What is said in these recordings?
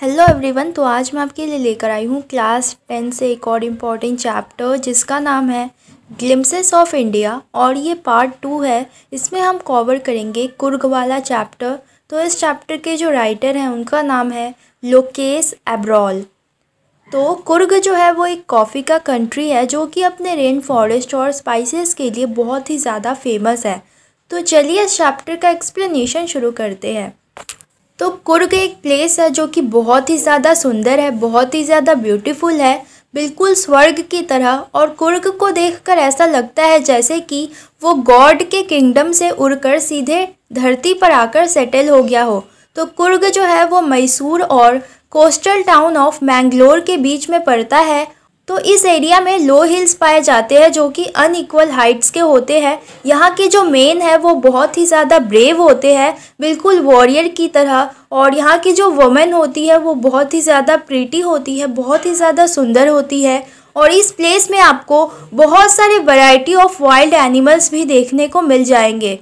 hello everyone तो आज मैं आपके लिए लेकर आई हूँ क्लास टेन से एक और इम्पॉर्टेंट चैप्टर जिसका नाम है ग्लिम्सेस ऑफ इंडिया और ये पार्ट टू है इसमें हम कवर करेंगे कुर्ग वाला चैप्टर तो इस चैप्टर के जो राइटर हैं उनका नाम है लोकेस एब्रॉल तो कुर्ग जो है वो एक कॉफ़ी का कंट्री है जो कि अपने रेन फॉरेस्ट और स्पाइसेस के लिए बहुत ही ज़्यादा फेमस है तो चलिए इस चैप्टर का एक्सप्लेनेशन शुरू करते हैं तो कुर्ग एक प्लेस है जो कि बहुत ही ज़्यादा सुंदर है बहुत ही ज़्यादा ब्यूटीफुल है बिल्कुल स्वर्ग की तरह और कुर्ग को देखकर ऐसा लगता है जैसे कि वो गॉड के किंगडम से उड़कर सीधे धरती पर आकर सेटल हो गया हो तो कुर्ग जो है वो मैसूर और कोस्टल टाउन ऑफ मैंगलोर के बीच में पड़ता है तो इस एरिया में लो हिल्स पाए जाते हैं जो कि अनइक्वल हाइट्स के होते हैं यहाँ के जो मेन है वो बहुत ही ज़्यादा ब्रेव होते हैं बिल्कुल वॉरियर की तरह और यहाँ की जो वुमेन होती है वो बहुत ही ज़्यादा प्रीटी होती है बहुत ही ज़्यादा सुंदर होती है और इस प्लेस में आपको बहुत सारे वैरायटी ऑफ वाइल्ड एनिमल्स भी देखने को मिल जाएंगे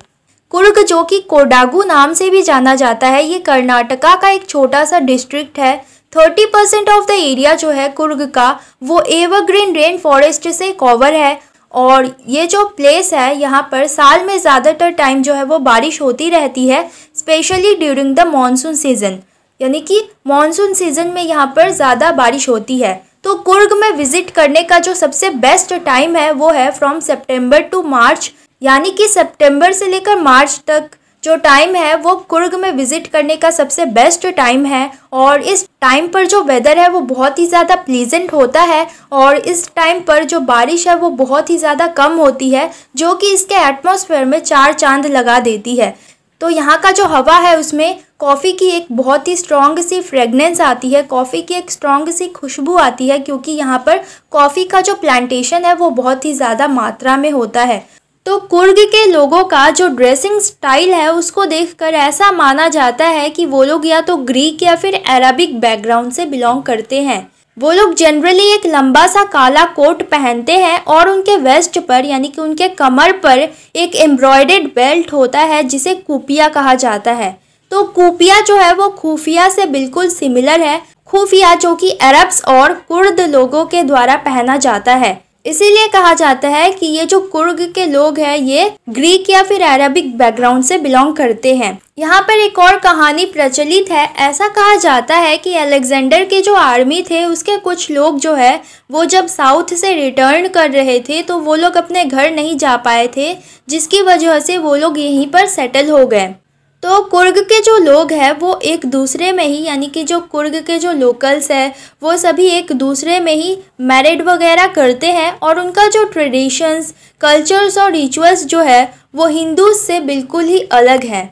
कुर्ग जो कि कोडागू नाम से भी जाना जाता है ये कर्नाटका का एक छोटा सा डिस्ट्रिक्ट है thirty percent of the area जो है कुर्ग का वो एवरग्रीन रेन फॉरेस्ट से कवर है और ये जो प्लेस है यहाँ पर साल में ज़्यादातर टाइम जो है वो बारिश होती रहती है specially during the monsoon season यानी कि मानसून सीज़न में यहाँ पर ज़्यादा बारिश होती है तो कुर्ग में विज़िट करने का जो सबसे बेस्ट टाइम है वो है फ्रॉम सेप्टेम्बर टू मार्च यानी कि सेप्टेम्बर से लेकर मार्च तक जो टाइम है वो कुर्ग में विजिट करने का सबसे बेस्ट टाइम है और इस टाइम पर जो वेदर है वो बहुत ही ज़्यादा प्लीजेंट होता है और इस टाइम पर जो बारिश है वो बहुत ही ज़्यादा कम होती है जो कि इसके एटमॉस्फेयर में चार चांद लगा देती है तो यहाँ का जो हवा है उसमें कॉफ़ी की एक बहुत ही स्ट्रॉन्ग सी फ्रेगनेंस आती है कॉफ़ी की एक स्ट्रॉन्ग सी खुशबू आती है क्योंकि यहाँ पर कॉफ़ी का जो प्लांटेशन है वो बहुत ही ज़्यादा मात्रा में होता है तो कुर्ग के लोगों का जो ड्रेसिंग स्टाइल है उसको देखकर ऐसा माना जाता है कि वो लोग या तो ग्रीक या फिर अरबिक बैकग्राउंड से बिलोंग करते हैं वो लोग जनरली एक लंबा सा काला कोट पहनते हैं और उनके वेस्ट पर यानी कि उनके कमर पर एक एम्ब्रॉयडेड बेल्ट होता है जिसे कूपिया कहा जाता है तो कूपिया जो है वो खुफिया से बिल्कुल सिमिलर है खुफिया जो कि अरब्स और कुर्द लोगों के द्वारा पहना जाता है इसीलिए कहा जाता है कि ये जो कुर्ग के लोग हैं ये ग्रीक या फिर अरबिक बैकग्राउंड से बिलोंग करते हैं यहाँ पर एक और कहानी प्रचलित है ऐसा कहा जाता है कि अलेक्जेंडर के जो आर्मी थे उसके कुछ लोग जो है वो जब साउथ से रिटर्न कर रहे थे तो वो लोग अपने घर नहीं जा पाए थे जिसकी वजह से वो लोग यहीं पर सेटल हो गए तो कुर्ग के जो लोग हैं वो एक दूसरे में ही यानी कि जो कुर्ग के जो लोकल्स हैं वो सभी एक दूसरे में ही मैरिड वगैरह करते हैं और उनका जो ट्रेडिशंस कल्चर्स और रिचुअल्स जो है वो हिंदू से बिल्कुल ही अलग है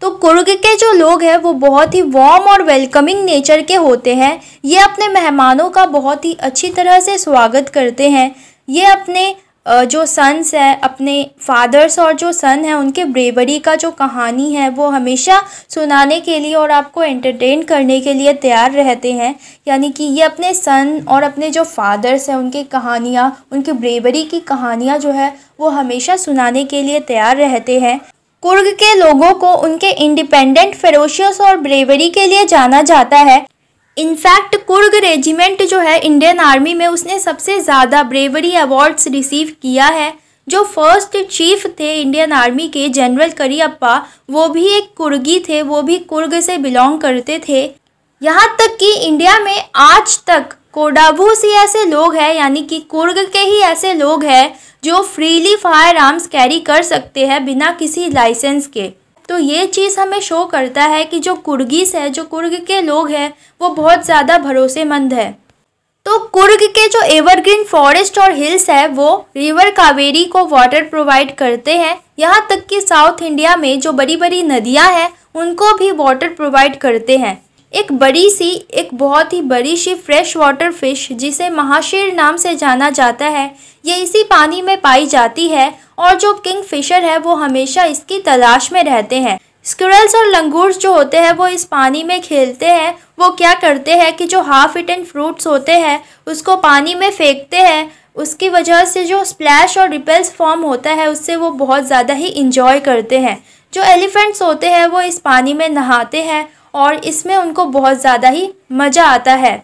तो कुर्ग के जो लोग हैं वो बहुत ही वार्म और वेलकमिंग नेचर के होते हैं ये अपने मेहमानों का बहुत ही अच्छी तरह से स्वागत करते हैं ये अपने जो सन्स है अपने फादर्स और जो सन है उनके ब्रेवरी का जो कहानी है वो हमेशा सुनाने के लिए और आपको एंटरटेन करने के लिए तैयार रहते हैं यानी कि ये अपने सन और अपने जो फादर्स हैं उनकी कहानियाँ उनकी ब्रेवरी की कहानियाँ जो है वो हमेशा सुनाने के लिए तैयार रहते हैं कुर्ग के लोगों को उनके इंडिपेंडेंट फेरोशियस और ब्रेवरी के लिए जाना जाता है इनफैक्ट कुर्ग रेजिमेंट जो है इंडियन आर्मी में उसने सबसे ज़्यादा ब्रेवरी अवार्ड्स रिसीव किया है जो फर्स्ट चीफ थे इंडियन आर्मी के जनरल करियप्पा वो भी एक कुर्गी थे वो भी कुर्ग से बिलोंग करते थे यहाँ तक कि इंडिया में आज तक कोडाभू से ऐसे लोग हैं यानी कि कुर्ग के ही ऐसे लोग हैं जो फ्रीली फायर आर्म्स कैरी कर सकते हैं बिना किसी लाइसेंस के तो ये चीज़ हमें शो करता है कि जो कुर्गीस है जो कुर्ग के लोग हैं वो बहुत ज़्यादा भरोसेमंद है तो कुर्ग के जो एवरग्रीन फॉरेस्ट और हिल्स है वो रिवर कावेरी को वाटर प्रोवाइड करते हैं यहाँ तक कि साउथ इंडिया में जो बड़ी बड़ी नदियाँ हैं उनको भी वाटर प्रोवाइड करते हैं एक बड़ी सी एक बहुत ही बड़ी सी फ्रेश वाटर फिश जिसे महाशीर नाम से जाना जाता है ये इसी पानी में पाई जाती है और जो किंग फिशर है वो हमेशा इसकी तलाश में रहते हैं स्क्रल्स और लंगूर्स जो होते हैं वो इस पानी में खेलते हैं वो क्या करते हैं कि जो हाफ इटन फ्रूट्स होते हैं उसको पानी में फेंकते हैं उसकी वजह से जो स्प्लैश और रिपेल्स फॉर्म होता है उससे वो बहुत ज़्यादा ही इंजॉय करते हैं जो एलिफेंट्स होते हैं वो इस पानी में नहाते हैं और इसमें उनको बहुत ज़्यादा ही मज़ा आता है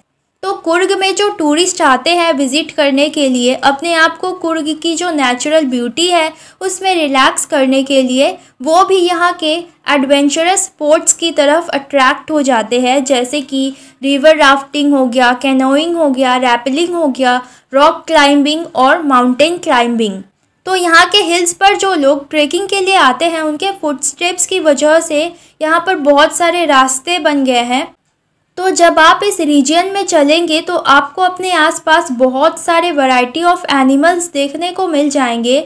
तो कुर्ग में जो टूरिस्ट आते हैं विज़िट करने के लिए अपने आप को कुर्ग की जो नेचुरल ब्यूटी है उसमें रिलैक्स करने के लिए वो भी यहाँ के एडवेंचरस स्पोर्ट्स की तरफ अट्रैक्ट हो जाते हैं जैसे कि रिवर राफ्टिंग हो गया कैनोइंग हो गया रैपलिंग हो गया रॉक क्लाइंबिंग और माउंटेन क्लाइंबिंग तो यहाँ के हिल्स पर जो लोग ट्रैकिंग के लिए आते हैं उनके फुटस्टेप्स की वजह से यहाँ पर बहुत सारे रास्ते बन गए हैं तो जब आप इस रीजन में चलेंगे तो आपको अपने आसपास बहुत सारे वैरायटी ऑफ एनिमल्स देखने को मिल जाएंगे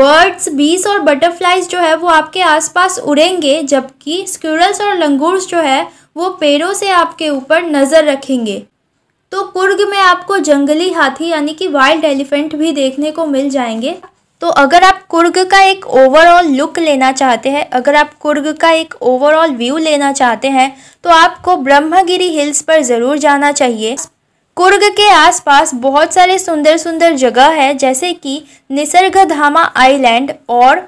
बर्ड्स बीस और बटरफ्लाइज जो है वो आपके आसपास उड़ेंगे जबकि स्क्यूरल्स और लंगूर्स जो है वो पेड़ों से आपके ऊपर नज़र रखेंगे तो कुर्ग में आपको जंगली हाथी यानी कि वाइल्ड एलिफेंट भी देखने को मिल जाएंगे तो अगर आप कुर्ग का एक ओवरऑल लुक लेना चाहते हैं अगर आप कुर्ग का एक ओवरऑल व्यू लेना चाहते हैं तो आपको ब्रह्मगिरी हिल्स पर ज़रूर जाना चाहिए कुर्ग के आसपास बहुत सारे सुंदर सुंदर जगह है जैसे कि निसर्गधामा आइलैंड और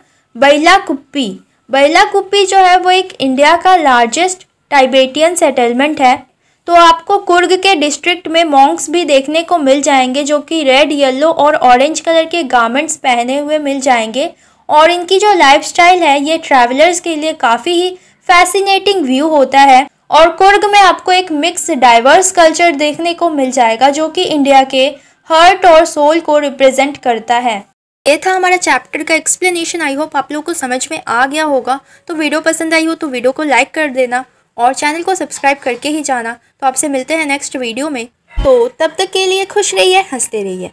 बैला कुप्पी बैला कुप्पी जो है वो एक इंडिया का लार्जेस्ट टाइबेटियन सेटलमेंट है तो आपको कुर्ग के डिस्ट्रिक्ट में मॉन्क्स भी देखने को मिल जाएंगे जो कि रेड येलो और ऑरेंज कलर के गारमेंट्स पहने हुए मिल जाएंगे और इनकी जो लाइफस्टाइल है ये ट्रैवलर्स के लिए काफ़ी ही फैसिनेटिंग व्यू होता है और कुर्ग में आपको एक मिक्स डाइवर्स कल्चर देखने को मिल जाएगा जो कि इंडिया के हर्ट और सोल को रिप्रेजेंट करता है ये था हमारा चैप्टर का एक्सप्लेनेशन आई होप आप लोग को समझ में आ गया होगा तो वीडियो पसंद आई हो तो वीडियो को लाइक कर देना और चैनल को सब्सक्राइब करके ही जाना तो आपसे मिलते हैं नेक्स्ट वीडियो में तो तब तक के लिए खुश रहिए हंसते रहिए